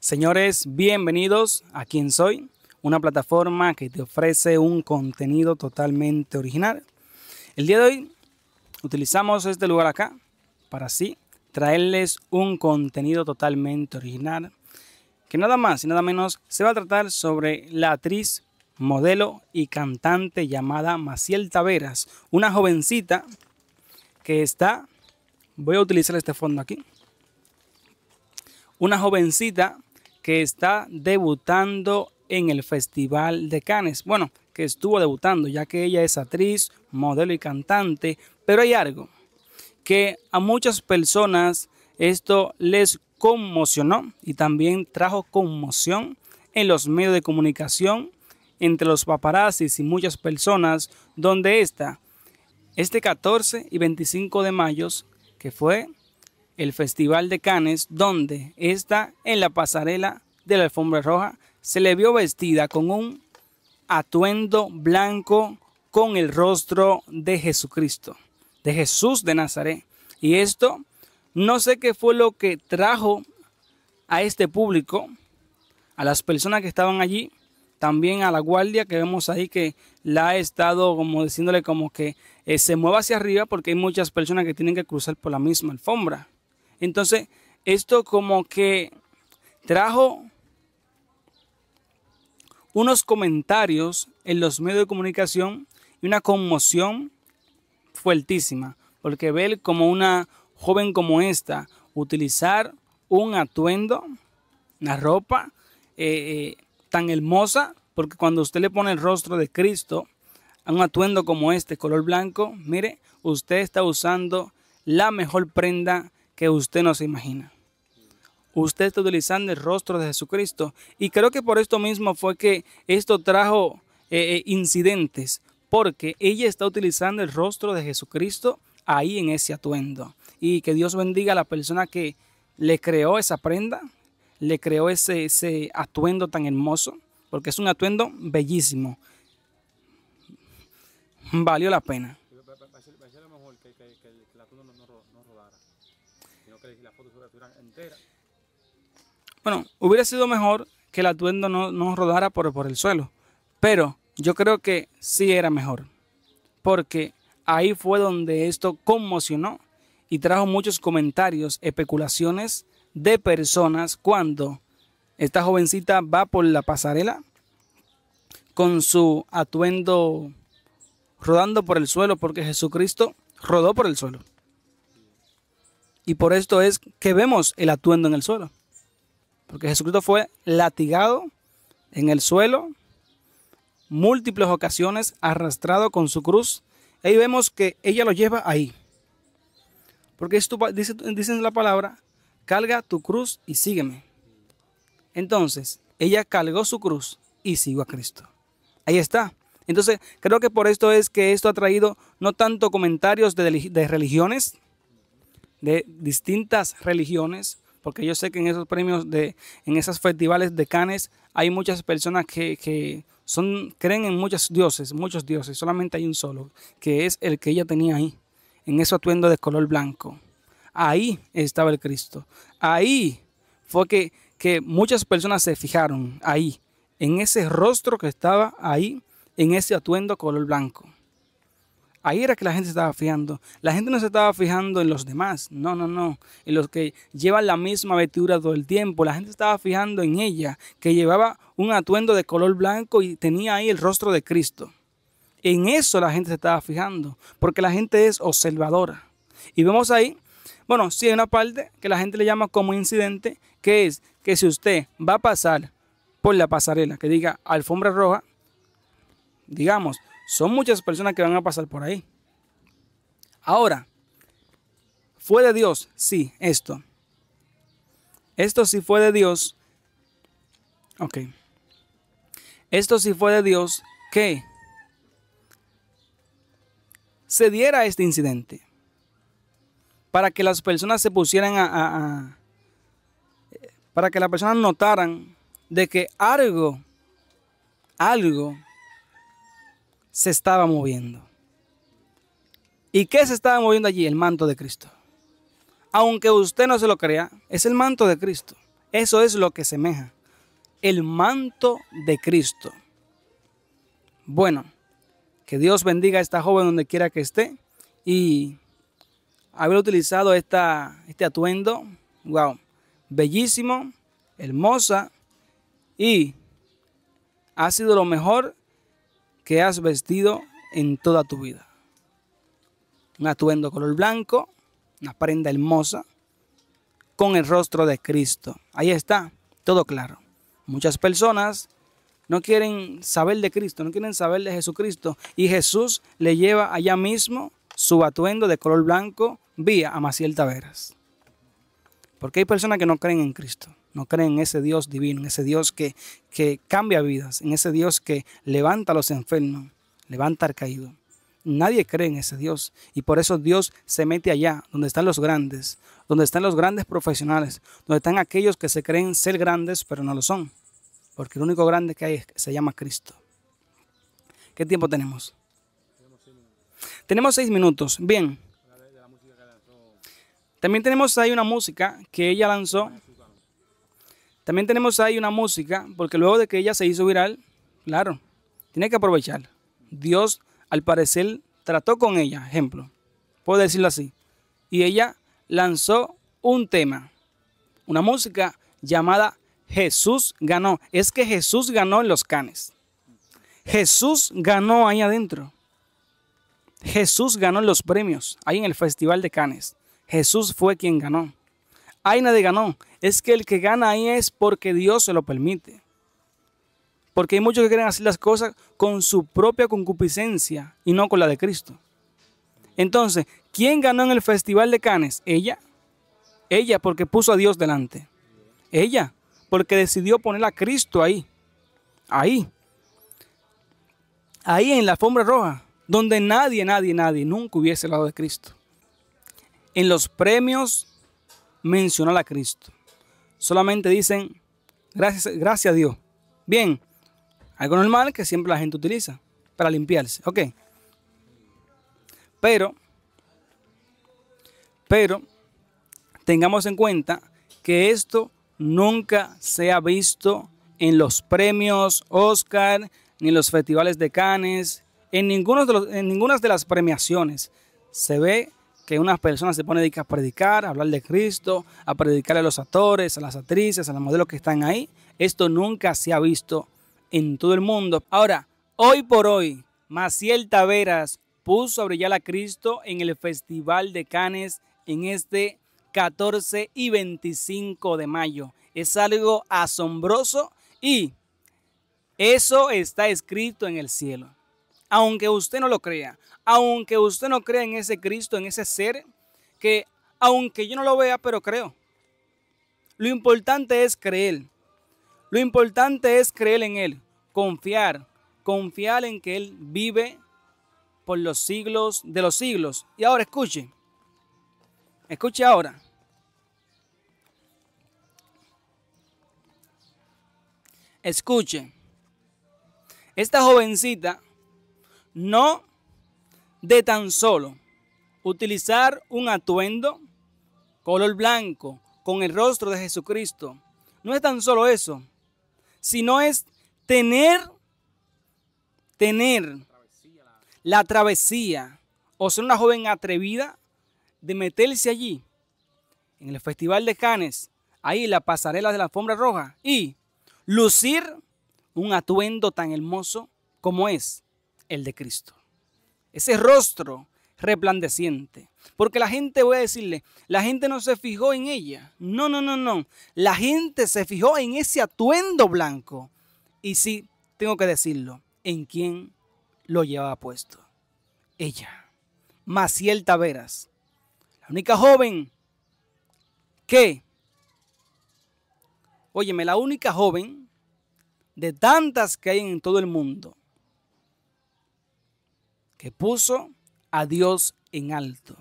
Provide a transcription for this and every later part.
Señores, bienvenidos a quien Soy, una plataforma que te ofrece un contenido totalmente original. El día de hoy utilizamos este lugar acá para así traerles un contenido totalmente original que nada más y nada menos se va a tratar sobre la actriz, modelo y cantante llamada Maciel Taveras, una jovencita que está, voy a utilizar este fondo aquí, una jovencita que está debutando en el Festival de Cannes. Bueno, que estuvo debutando, ya que ella es actriz, modelo y cantante, pero hay algo que a muchas personas esto les conmocionó y también trajo conmoción en los medios de comunicación, entre los paparazzis y muchas personas, donde está este 14 y 25 de mayo, que fue el Festival de Cannes, donde está en la pasarela de la alfombra roja se le vio vestida con un atuendo blanco con el rostro de Jesucristo, de Jesús de Nazaret. Y esto, no sé qué fue lo que trajo a este público, a las personas que estaban allí, también a la guardia que vemos ahí que la ha estado como diciéndole como que eh, se mueva hacia arriba porque hay muchas personas que tienen que cruzar por la misma alfombra. Entonces, esto como que trajo unos comentarios en los medios de comunicación y una conmoción fuertísima, porque ver como una joven como esta utilizar un atuendo, una ropa eh, eh, tan hermosa, porque cuando usted le pone el rostro de Cristo a un atuendo como este, color blanco, mire, usted está usando la mejor prenda que usted no se imagina. Usted está utilizando el rostro de Jesucristo y creo que por esto mismo fue que esto trajo eh, eh, incidentes, porque ella está utilizando el rostro de Jesucristo ahí en ese atuendo. Y que Dios bendiga a la persona que le creó esa prenda, le creó ese, ese atuendo tan hermoso, porque es un atuendo bellísimo. Valió la pena. Bueno, hubiera sido mejor que el atuendo no, no rodara por el suelo, pero yo creo que sí era mejor, porque ahí fue donde esto conmocionó y trajo muchos comentarios, especulaciones de personas cuando esta jovencita va por la pasarela con su atuendo rodando por el suelo, porque Jesucristo rodó por el suelo. Y por esto es que vemos el atuendo en el suelo. Porque Jesucristo fue latigado en el suelo múltiples ocasiones, arrastrado con su cruz. Ahí vemos que ella lo lleva ahí. Porque dicen dice, la palabra, carga tu cruz y sígueme. Entonces, ella cargó su cruz y siguió a Cristo. Ahí está. Entonces, creo que por esto es que esto ha traído no tanto comentarios de religiones, de distintas religiones, porque yo sé que en esos premios, de, en esos festivales de canes, hay muchas personas que, son, creen en muchos dioses, muchos dioses, solamente hay un solo, que es el que ella tenía ahí, en ese atuendo de color blanco. Ahí estaba el Cristo. Ahí fue que, que muchas personas se fijaron, ahí, en ese rostro que estaba ahí, en ese atuendo color blanco. Ahí era que la gente se estaba fijando. La gente no se estaba fijando en los demás, no, no, no. En los que llevan la misma vestidura todo el tiempo. La gente estaba fijando en ella, que llevaba un atuendo de color blanco y tenía ahí el rostro de Cristo. En eso la gente se estaba fijando, porque la gente es observadora. Y vemos ahí, bueno, sí hay una parte que la gente le llama como incidente, que es que si usted va a pasar por la pasarela, que diga alfombra roja, digamos, son muchas personas que van a pasar por ahí. Ahora, ¿fue de Dios? Sí, esto. Esto sí fue de Dios. Ok. Esto sí fue de Dios que se diera este incidente. Para que las personas se pusieran a, a para que las personas notaran de que algo, algo se estaba moviendo. ¿Y qué se estaba moviendo allí? El manto de Cristo. Aunque usted no se lo crea, es el manto de Cristo. Eso es lo que semeja. El manto de Cristo. Bueno, que Dios bendiga a esta joven donde quiera que esté. Y haber utilizado esta, este atuendo, wow, bellísimo, hermosa. Y ha sido lo mejor que has vestido en toda tu vida. Un atuendo color blanco, una prenda hermosa, con el rostro de Cristo. Ahí está, todo claro. Muchas personas no quieren saber de Cristo, no quieren saber de Jesucristo. Y Jesús le lleva allá mismo su atuendo de color blanco vía a Maciel Taveras. Porque hay personas que no creen en Cristo no creen en ese Dios divino, en ese Dios que, cambia vidas, en ese Dios que levanta a los enfermos, levanta al caído. Nadie cree en ese Dios. Y por eso Dios se mete allá, donde están los grandes, donde están los grandes profesionales, donde están aquellos que se creen ser grandes, pero no lo son. Porque el único grande que hay se llama Cristo. ¿Qué tiempo tenemos? Tenemos seis minutos. Bien. También tenemos ahí una música que ella lanzó. También tenemos ahí una música, porque luego de que ella se hizo viral, claro, tiene que aprovechar. Dios, al parecer, trató con ella, ejemplo, puedo decirlo así. Y ella lanzó un tema, una música llamada Jesús ganó. Es que Jesús ganó en los canes. Jesús ganó ahí adentro. Jesús ganó los premios ahí en el Festival de Canes. Jesús fue quien ganó hay nadie ganó. Es que el que gana ahí es porque Dios se lo permite. Porque hay muchos que quieren hacer las cosas con su propia concupiscencia y no con la de Cristo. Entonces, ¿quién ganó en el Festival de Canes? Ella. Ella porque puso a Dios delante. Ella porque decidió poner a Cristo ahí. Ahí. Ahí en la alfombra roja, donde nadie, nadie, nadie nunca hubiese hablado de Cristo. En los premios mencionar a Cristo. Solamente dicen, gracias, gracias a Dios. Bien, algo normal que siempre la gente utiliza para limpiarse. Ok. Pero, pero, tengamos en cuenta que esto nunca se ha visto en los premios Oscar, ni en los festivales de Cannes, en, ninguno de en ninguna de las premiaciones. Se ve que una persona se pone a, a predicar, a hablar de Cristo, a predicar a los actores, a las actrices, a los modelos que están ahí. Esto nunca se ha visto en todo el mundo. Ahora, hoy por hoy, Maciel Taveras puso a brillar a Cristo en el Festival de Cannes en este 14 y 25 de mayo. Es algo asombroso y eso está escrito en el cielo aunque usted no lo crea, aunque usted no crea en ese Cristo, en ese ser, que aunque yo no lo vea, pero creo. Lo importante es creer. Lo importante es creer en Él, confiar, confiar en que Él vive por los siglos de los siglos. Y ahora escuche, escuche ahora. Escuche, esta jovencita no de tan solo utilizar un atuendo color blanco con el rostro de Jesucristo. No es tan solo eso, sino es tener, tener la travesía o ser una joven atrevida de meterse allí, en el Festival de Cannes, ahí en la pasarela de la alfombra roja, y lucir un atuendo tan hermoso como es el de Cristo. Ese rostro resplandeciente. Porque la gente, voy a decirle, la gente no se fijó en ella. No, no, no, no. La gente se fijó en ese atuendo blanco. Y sí, tengo que decirlo, en quién lo llevaba puesto. Ella, Maciel Taveras, la única joven que, óyeme, la única joven de tantas que hay en todo el mundo, que puso a Dios en alto,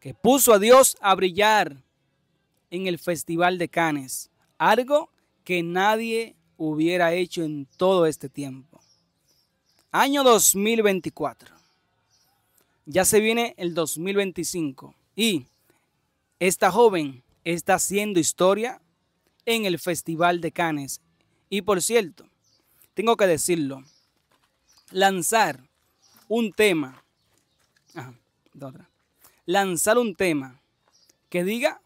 que puso a Dios a brillar en el Festival de Canes. algo que nadie hubiera hecho en todo este tiempo. Año 2024. Ya se viene el 2025 y esta joven está haciendo historia en el Festival de Canes. Y por cierto, tengo que decirlo, lanzar un tema. otra. Lanzar un tema que diga.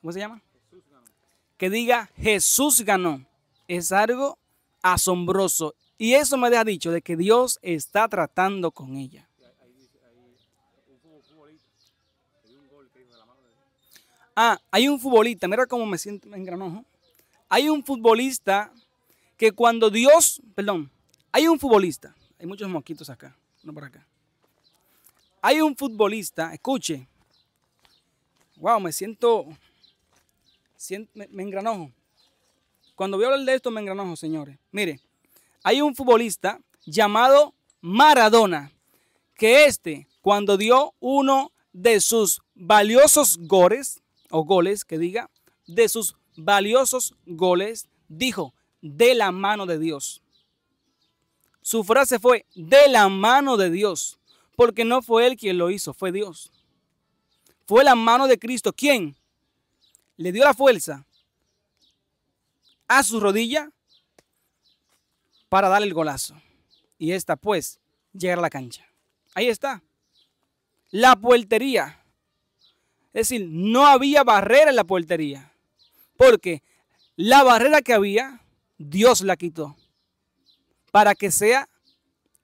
¿Cómo se llama? Que diga Jesús ganó. Es algo asombroso. Y eso me deja dicho de que Dios está tratando con ella. Ah, hay un futbolista, mira cómo me siento en granojo. Hay un futbolista que cuando Dios, perdón, hay un futbolista, hay muchos mosquitos acá, no por acá. Hay un futbolista, escuche. Wow, me siento, me, engranojo. Cuando voy a hablar de esto me engranojo, señores. Mire, hay un futbolista llamado Maradona, que este, cuando dio uno de sus valiosos goles, o goles que diga, de sus valiosos goles, dijo, de la mano de Dios. Su frase fue, de la mano de Dios, porque no fue él quien lo hizo, fue Dios. Fue la mano de Cristo quien le dio la fuerza a su rodilla para darle el golazo. Y esta pues, llega a la cancha. Ahí está. La puertería. Es decir, no había barrera en la puertería, Porque la barrera que había, Dios la quitó para que sea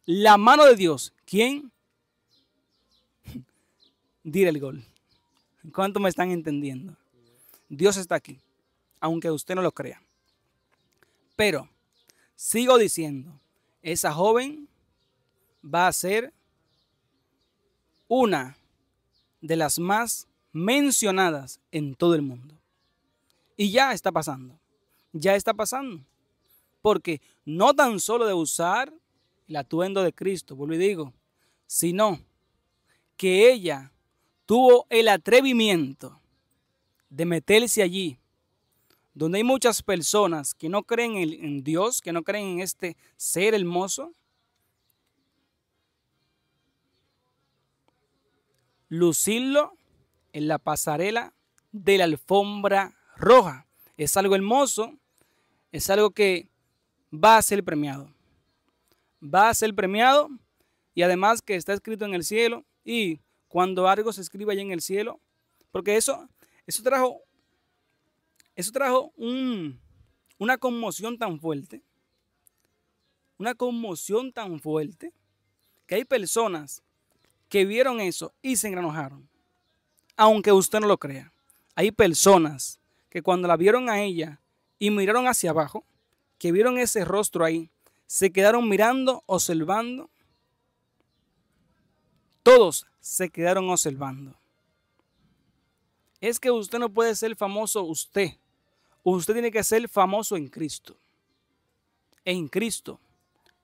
la mano de Dios quien dirá el gol. ¿Cuánto me están entendiendo? Dios está aquí, aunque usted no lo crea. Pero sigo diciendo, esa joven va a ser una de las más mencionadas en todo el mundo. Y ya está pasando, ya está pasando porque no tan solo de usar el atuendo de Cristo, vuelvo y digo, sino que ella tuvo el atrevimiento de meterse allí, donde hay muchas personas que no creen en Dios, que no creen en este ser hermoso, lucirlo en la pasarela de la alfombra roja. Es algo hermoso, es algo que va a ser premiado. Va a ser premiado y además que está escrito en el cielo y cuando algo se escribe allá en el cielo, porque eso, eso trajo, eso trajo un, una conmoción tan fuerte, una conmoción tan fuerte, que hay personas que vieron eso y se engranojaron, aunque usted no lo crea. Hay personas que cuando la vieron a ella y miraron hacia abajo, que vieron ese rostro ahí se quedaron mirando, observando. Todos se quedaron observando. Es que usted no puede ser famoso usted. Usted tiene que ser famoso en Cristo. En Cristo.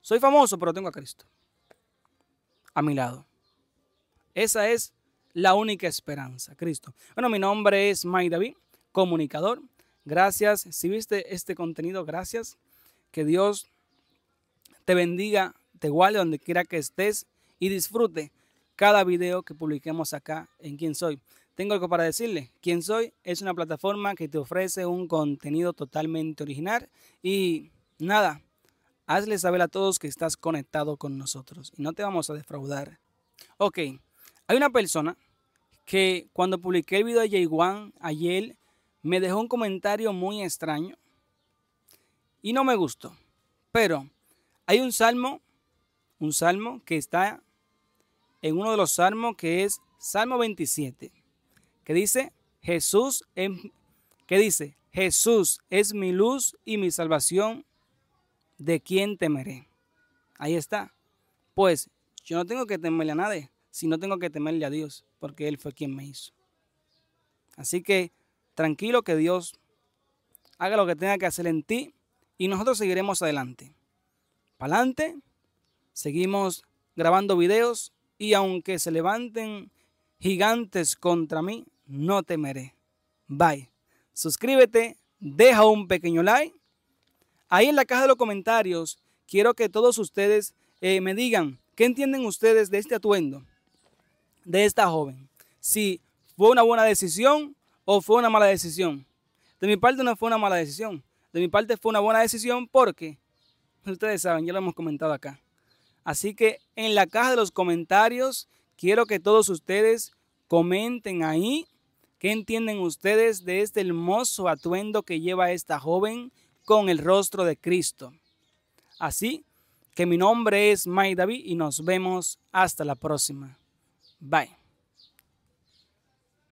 Soy famoso, pero tengo a Cristo. A mi lado. Esa es la única esperanza, Cristo. Bueno, mi nombre es May David, comunicador. Gracias. Si viste este contenido, gracias. Que Dios te bendiga, te guarde donde quiera que estés y disfrute cada video que publiquemos acá en Quién Soy. Tengo algo para decirle. Quién Soy es una plataforma que te ofrece un contenido totalmente original y nada, hazle saber a todos que estás conectado con nosotros y no te vamos a defraudar. Ok, hay una persona que cuando publiqué el video de j ayer me dejó un comentario muy extraño y no me gustó. Pero hay un salmo, un salmo que está en uno de los salmos que es Salmo 27, que dice, Jesús, que dice, Jesús es mi luz y mi salvación, ¿de quién temeré? Ahí está. Pues yo no tengo que temerle a nadie, sino tengo que temerle a Dios, porque Él fue quien me hizo. Así que tranquilo que Dios haga lo que tenga que hacer en ti y nosotros seguiremos adelante. Para adelante, seguimos grabando videos y aunque se levanten gigantes contra mí, no temeré. Bye. Suscríbete, deja un pequeño like. Ahí en la caja de los comentarios quiero que todos ustedes eh, me digan qué entienden ustedes de este atuendo, de esta joven. Si fue una buena decisión o fue una mala decisión. De mi parte no fue una mala decisión. De mi parte fue una buena decisión porque, ustedes saben, ya lo hemos comentado acá. Así que en la caja de los comentarios quiero que todos ustedes comenten ahí qué entienden ustedes de este hermoso atuendo que lleva esta joven con el rostro de Cristo. Así que mi nombre es May David y nos vemos hasta la próxima. Bye.